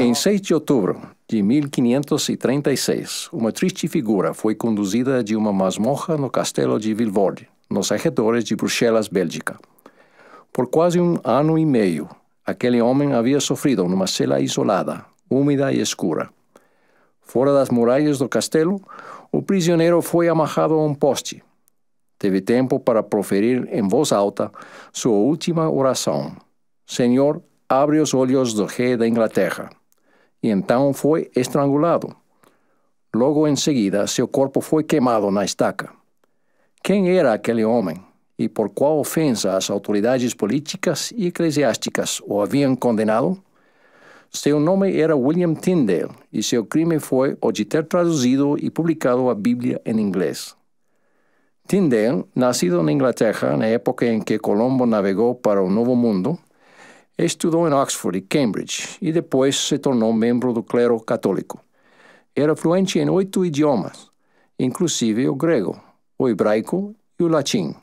em 6 de outubro de 1536, uma triste figura foi conduzida de uma masmorra no castelo de Vilvoorde, nos arredores de Bruxelas, Bélgica. Por quase um ano e meio, aquele homem havia sofrido numa cela isolada, úmida e escura. Fora das muralhas do castelo, o prisioneiro foi amarrado a um poste. Teve tempo para proferir em voz alta sua última oração: Senhor, abre los olhos del rei de Inglaterra, y entonces fue estrangulado. Luego, en seguida, cuerpo fue quemado en na estaca. ¿Quién era aquel hombre, y por cuál ofensa las autoridades políticas y eclesiásticas lo habían condenado? Su nombre era William Tyndale y su crimen fue o de ter publicado a Biblia en inglés. Tyndale, nacido en Inglaterra en la época en que Colombo navegó para el Nuevo Mundo, Estudou em Oxford e Cambridge e depois se tornou membro do clero católico. Era fluente em oito idiomas, inclusive o grego, o hebraico e o latim.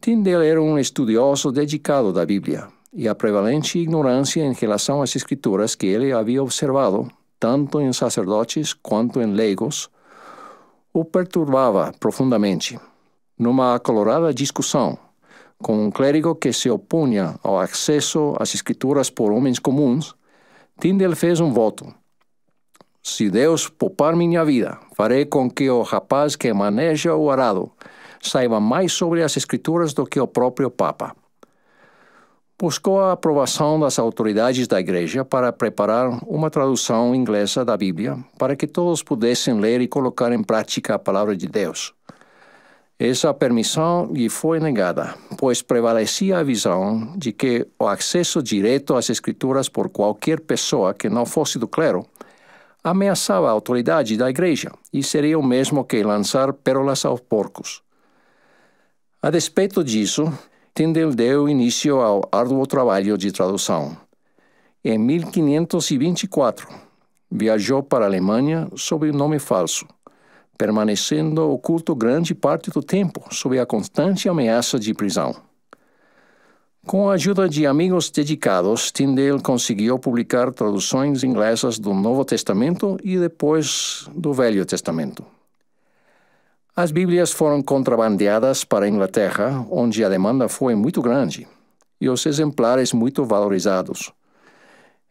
Tyndale era um estudioso dedicado da Bíblia e a prevalente ignorância em relação às escrituras que ele havia observado, tanto em sacerdotes quanto em leigos, o perturbava profundamente. Numa acalorada discussão, com um clérigo que se opunha ao acesso às escrituras por homens comuns, Tyndale fez um voto. Se Deus poupar minha vida, farei com que o rapaz que maneja o arado saiba mais sobre as escrituras do que o próprio Papa. Buscou a aprovação das autoridades da Igreja para preparar uma tradução inglesa da Bíblia para que todos pudessem ler e colocar em prática a palavra de Deus. Essa permissão lhe foi negada, pois prevalecia a visão de que o acesso direto às Escrituras por qualquer pessoa que não fosse do clero ameaçava a autoridade da Igreja e seria o mesmo que lançar pérolas aos porcos. A despeito disso, Tyndale deu início ao árduo trabalho de tradução. Em 1524, viajou para a Alemanha sob o nome falso permanecendo oculto grande parte do tempo sob a constante ameaça de prisão. Com a ajuda de amigos dedicados, Tyndale conseguiu publicar traduções inglesas do Novo Testamento e depois do Velho Testamento. As Bíblias foram contrabandeadas para a Inglaterra, onde a demanda foi muito grande e os exemplares muito valorizados.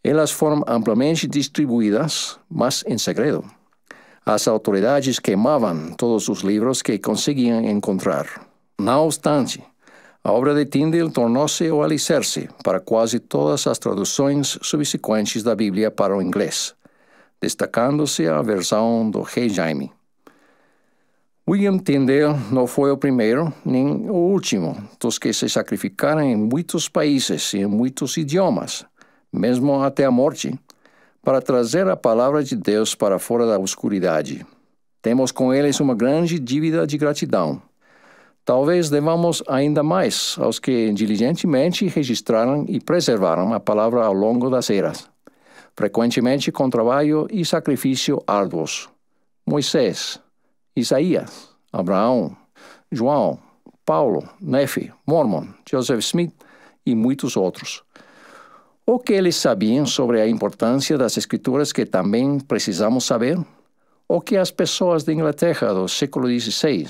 Elas foram amplamente distribuídas, mas em segredo. As autoridades queimavam todos os livros que conseguiam encontrar. Não obstante, a obra de Tyndale tornou-se o alicerce para quase todas as traduções subsequentes da Bíblia para o inglês, destacando-se a versão do rei Jaime. William Tyndale não foi o primeiro nem o último dos que se sacrificaram em muitos países e em muitos idiomas, mesmo até a morte, para trazer a palavra de Deus para fora da obscuridade. Temos com eles uma grande dívida de gratidão. Talvez devamos ainda mais aos que diligentemente registraram e preservaram a palavra ao longo das eras, frequentemente com trabalho e sacrifício árduos. Moisés, Isaías, Abraão, João, Paulo, Nefe, Mormon, Joseph Smith e muitos outros. O que eles sabiam sobre a importância das escrituras que também precisamos saber? O que as pessoas da Inglaterra do século XVI,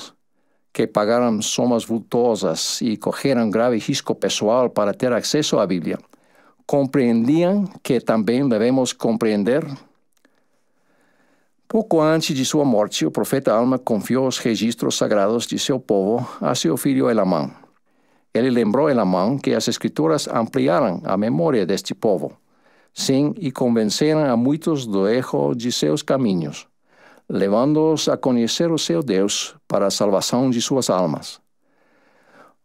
que pagaram somas vultosas e correram grave risco pessoal para ter acesso à Bíblia, compreendiam que também devemos compreender? Pouco antes de sua morte, o profeta Alma confiou os registros sagrados de seu povo a seu filho Elamã. Ele lembrou em que as escrituras ampliaram a memória deste povo, sim, e convenceram a muitos do erro de seus caminhos, levando-os a conhecer o seu Deus para a salvação de suas almas.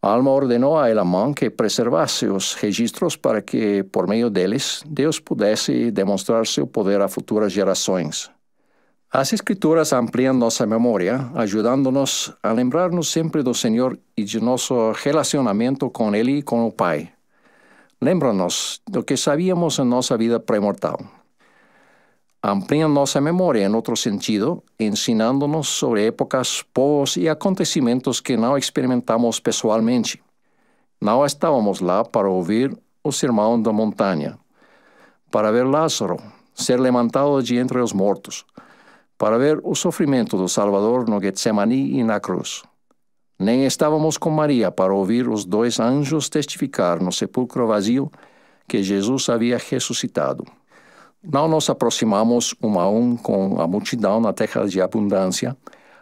Alma ordenou a Elamão que preservasse os registros para que, por meio deles, Deus pudesse demonstrar seu poder a futuras gerações. Las Escrituras amplían nuestra memoria, ayudándonos a lembrarnos siempre del Señor y de nuestro relacionamiento con Él y con el Pai. Lembranos de que sabíamos en nuestra vida premortal. Amplían nuestra memoria en otro sentido, enseñándonos sobre épocas, povos y acontecimientos que no experimentamos personalmente. No estábamos lá para oír o de la montaña, para ver Lázaro ser levantado de entre los muertos, para ver o sofrimento do Salvador no Getsemaní e na cruz. Nem estávamos com Maria para ouvir os dois anjos testificar no sepulcro vazio que Jesus havia ressuscitado. Não nos aproximamos um a um com a multidão na terra de abundância,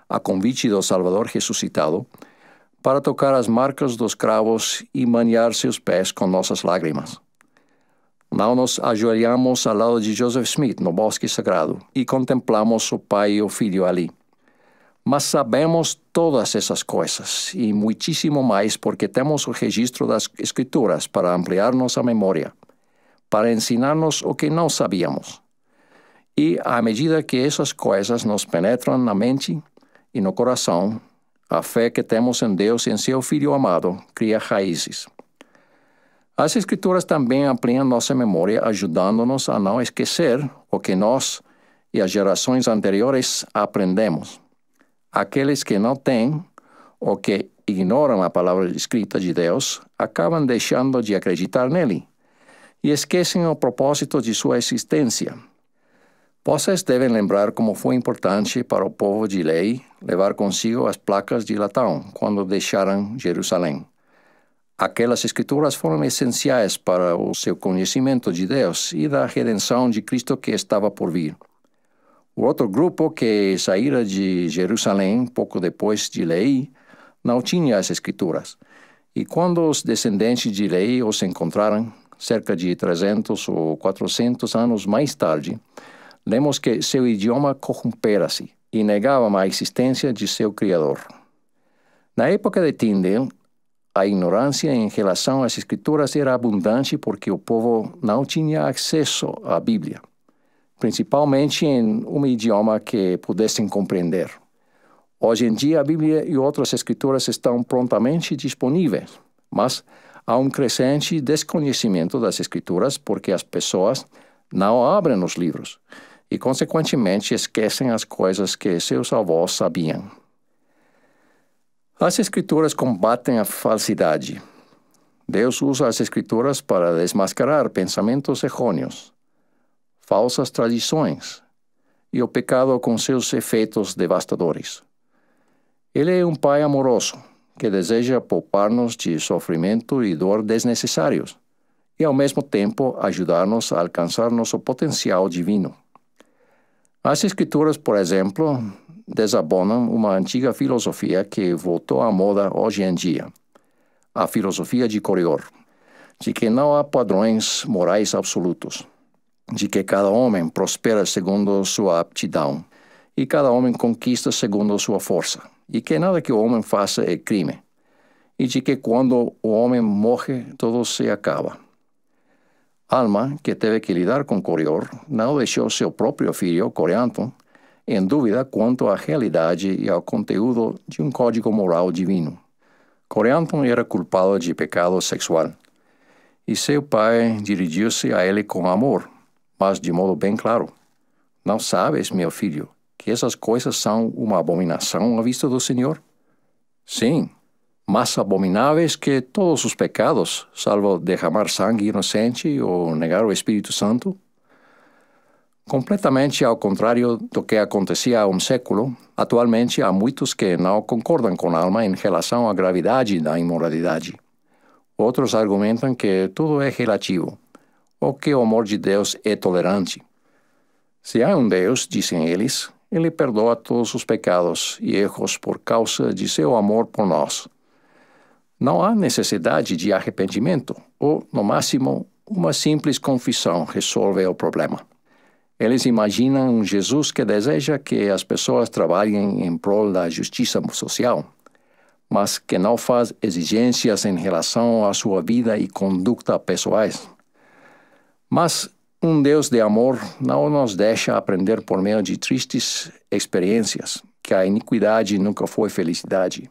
a convite do Salvador ressuscitado, para tocar as marcas dos cravos e manhar seus pés com nossas lágrimas. Não nos ajoelhamos ao lado de Joseph Smith, no bosque sagrado, e contemplamos o pai e o filho ali. Mas sabemos todas essas coisas e muitíssimo mais porque temos o registro das Escrituras para ampliar nossa memória, para ensinar-nos o que não sabíamos. E à medida que essas coisas nos penetram na mente e no coração, a fé que temos em Deus e em seu Filho amado cria raízes. As escrituras também ampliam nossa memória, ajudando-nos a não esquecer o que nós e as gerações anteriores aprendemos. Aqueles que não têm ou que ignoram a palavra escrita de Deus acabam deixando de acreditar nele e esquecem o propósito de sua existência. Vocês devem lembrar como foi importante para o povo de Lei levar consigo as placas de latão quando deixaram Jerusalém. Aquelas escrituras foram essenciais para o seu conhecimento de Deus e da redenção de Cristo que estava por vir. O outro grupo que saíra de Jerusalém pouco depois de Lei não tinha as escrituras. E quando os descendentes de Lei os encontraram, cerca de 300 ou 400 anos mais tarde, lemos que seu idioma corrompera-se e negava a existência de seu Criador. Na época de Tyndale, a ignorância em relação às escrituras era abundante porque o povo não tinha acesso à Bíblia, principalmente em um idioma que pudessem compreender. Hoje em dia, a Bíblia e outras escrituras estão prontamente disponíveis, mas há um crescente desconhecimento das escrituras porque as pessoas não abrem os livros e, consequentemente, esquecem as coisas que seus avós sabiam. As escrituras combatem a falsidade. Deus usa as escrituras para desmascarar pensamentos errôneos, falsas tradições e o pecado com seus efeitos devastadores. Ele é um pai amoroso que deseja poupar-nos de sofrimento e dor desnecessários e, ao mesmo tempo, ajudar-nos a alcançar nosso potencial divino. As Escrituras, por exemplo, desabonam uma antiga filosofia que voltou à moda hoje em dia, a filosofia de Corior, de que não há padrões morais absolutos, de que cada homem prospera segundo sua aptidão e cada homem conquista segundo sua força, e que nada que o homem faça é crime, e de que quando o homem morre, tudo se acaba. Alma, que teve que lidar com Corior, não deixou seu próprio filho, Corianton, em dúvida quanto à realidade e ao conteúdo de um código moral divino. Corianton era culpado de pecado sexual, e seu pai dirigiu-se a ele com amor, mas de modo bem claro. Não sabes, meu filho, que essas coisas são uma abominação à vista do Senhor? Sim, mais abomináveis que todos os pecados, salvo derramar sangue inocente ou negar o Espírito Santo? Completamente ao contrário do que acontecia há um século, atualmente há muitos que não concordam com Alma em relação à gravidade da imoralidade. Outros argumentam que tudo é relativo, ou que o amor de Deus é tolerante. Se há um Deus, dizem eles, ele perdoa todos os pecados e erros por causa de seu amor por nós. Não há necessidade de arrependimento, ou, no máximo, uma simples confissão resolve o problema. Eles imaginam um Jesus que deseja que as pessoas trabalhem em prol da justiça social, mas que não faz exigências em relação à sua vida e conduta pessoais. Mas um Deus de amor não nos deixa aprender por meio de tristes experiências que a iniquidade nunca foi felicidade.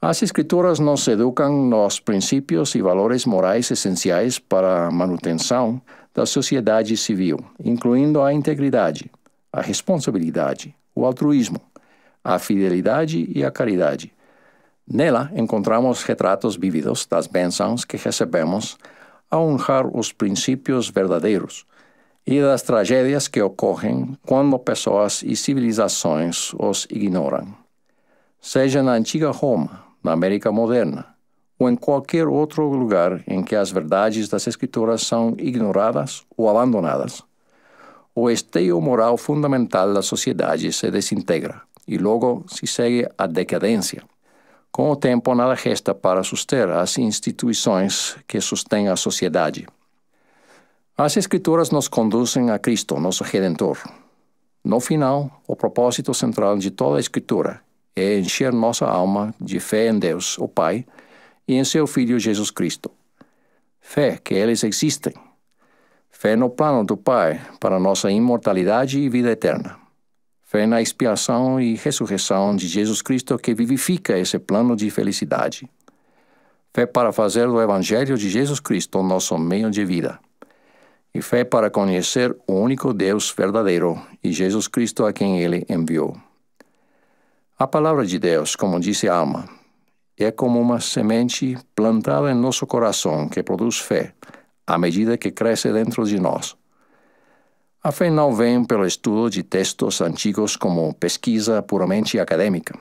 As Escrituras nos educam nos princípios e valores morais essenciais para a manutenção da sociedade civil, incluindo a integridade, a responsabilidade, o altruísmo, a fidelidade e a caridade. Nela encontramos retratos vívidos das bênçãos que recebemos a honrar os princípios verdadeiros e das tragédias que ocorrem quando pessoas e civilizações os ignoram. Seja na antiga Roma, na América moderna, ou em qualquer outro lugar em que as verdades das Escrituras são ignoradas ou abandonadas. O esteio moral fundamental da sociedade se desintegra e logo se segue a decadência. Com o tempo, nada resta para suster as instituições que sustêm a sociedade. As Escrituras nos conduzem a Cristo, nosso Redentor. No final, o propósito central de toda a Escritura é encher nossa alma de fé em Deus, o Pai, e em seu Filho Jesus Cristo. Fé que eles existem. Fé no plano do Pai para nossa imortalidade e vida eterna. Fé na expiação e ressurreição de Jesus Cristo que vivifica esse plano de felicidade. Fé para fazer do Evangelho de Jesus Cristo nosso meio de vida e fé para conhecer o único Deus verdadeiro e Jesus Cristo a quem ele enviou. A palavra de Deus, como disse Alma, é como uma semente plantada em nosso coração que produz fé à medida que cresce dentro de nós. A fé não vem pelo estudo de textos antigos como pesquisa puramente acadêmica.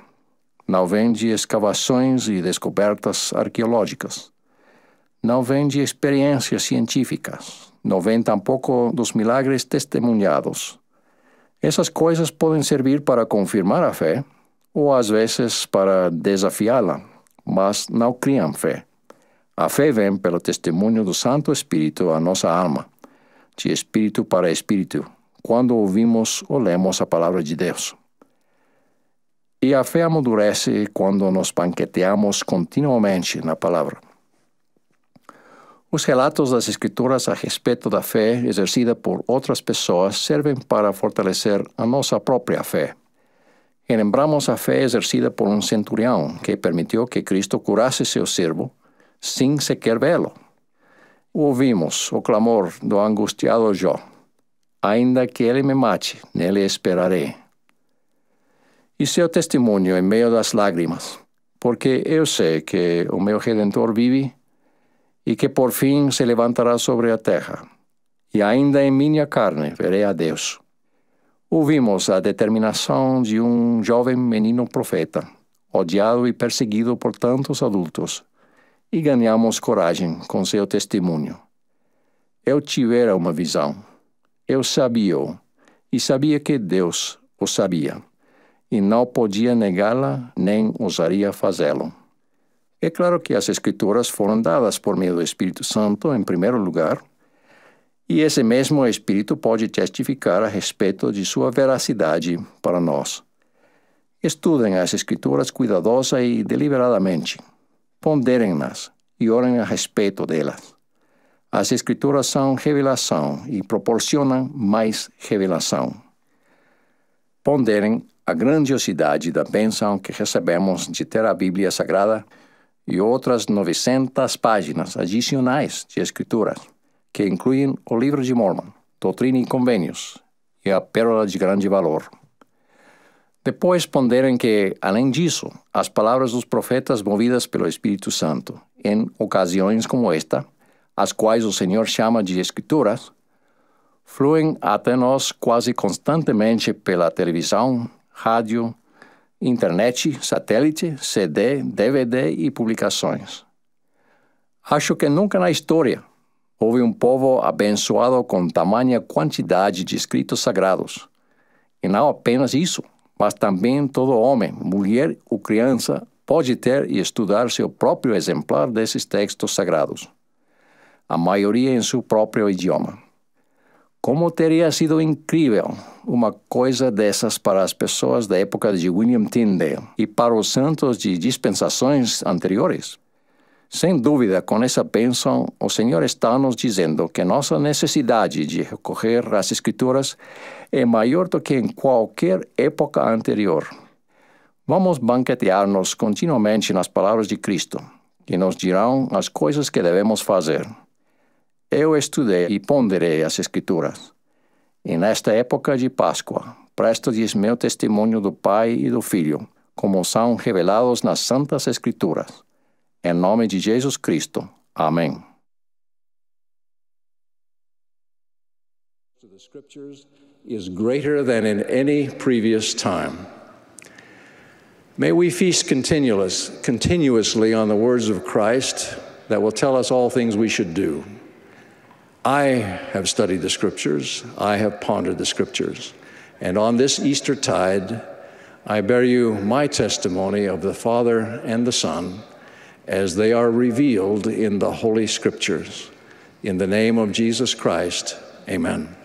Não vem de escavações e descobertas arqueológicas. Não vem de experiências científicas. Não vem tampouco dos milagres testemunhados. Essas coisas podem servir para confirmar a fé ou às vezes para desafiá-la mas não criam fé. A fé vem pelo testemunho do Santo Espírito à nossa alma, de espírito para espírito, quando ouvimos ou lemos a palavra de Deus. E a fé amadurece quando nos banqueteamos continuamente na palavra. Os relatos das Escrituras a respeito da fé exercida por outras pessoas servem para fortalecer a nossa própria fé. Lembramos a fé exercida por um centurião que permitiu que Cristo curasse seu servo sem sequer vê-lo. Ouvimos o clamor do angustiado Jó: Ainda que ele me mate, nele esperarei. E seu testemunho em meio das lágrimas, porque eu sei que o meu redentor vive e que por fim se levantará sobre a terra, e ainda em minha carne verei a Deus. Ouvimos a determinação de um jovem menino profeta, odiado e perseguido por tantos adultos, e ganhamos coragem com seu testemunho. Eu tivera uma visão. Eu sabia e sabia que Deus o sabia, e não podia negá-la nem ousaria fazê-lo. É claro que as Escrituras foram dadas por meio do Espírito Santo, em primeiro lugar, e esse mesmo Espírito pode testificar a respeito de sua veracidade para nós. Estudem as Escrituras cuidadosa e deliberadamente. Ponderem-nas e orem a respeito delas. As Escrituras são revelação e proporcionam mais revelação. Ponderem a grandiosidade da bênção que recebemos de ter a Bíblia Sagrada e outras 900 páginas adicionais de Escrituras que incluem o Livro de Mormon, Doutrina e Convênios e a Pérola de Grande Valor. Depois ponderem que, além disso, as palavras dos profetas movidas pelo Espírito Santo, em ocasiões como esta, as quais o Senhor chama de Escrituras, fluem até nós quase constantemente pela televisão, rádio, internet, satélite, CD, DVD e publicações. Acho que nunca na história houve um povo abençoado com tamanha quantidade de escritos sagrados. E não apenas isso, mas também todo homem, mulher ou criança pode ter e estudar seu próprio exemplar desses textos sagrados, a maioria em seu próprio idioma. Como teria sido incrível uma coisa dessas para as pessoas da época de William Tyndale e para os santos de dispensações anteriores? Sem dúvida, com essa bênção, o Senhor está nos dizendo que nossa necessidade de recorrer às Escrituras é maior do que em qualquer época anterior. Vamos banquetear-nos continuamente nas palavras de Cristo, que nos dirão as coisas que devemos fazer. Eu estudei e ponderei as Escrituras. E nesta época de Páscoa, presto-lhes meu testemunho do Pai e do Filho, como são revelados nas Santas Escrituras Em nome de Jesus Cristo. Amém. The scriptures is greater than in any previous time. May we feast continuous, continuously on the words of Christ that will tell us all things we should do. I have studied the scriptures, I have pondered the scriptures, and on this Easter tide, I bear you my testimony of the Father and the Son as they are revealed in the Holy Scriptures. In the name of Jesus Christ, amen.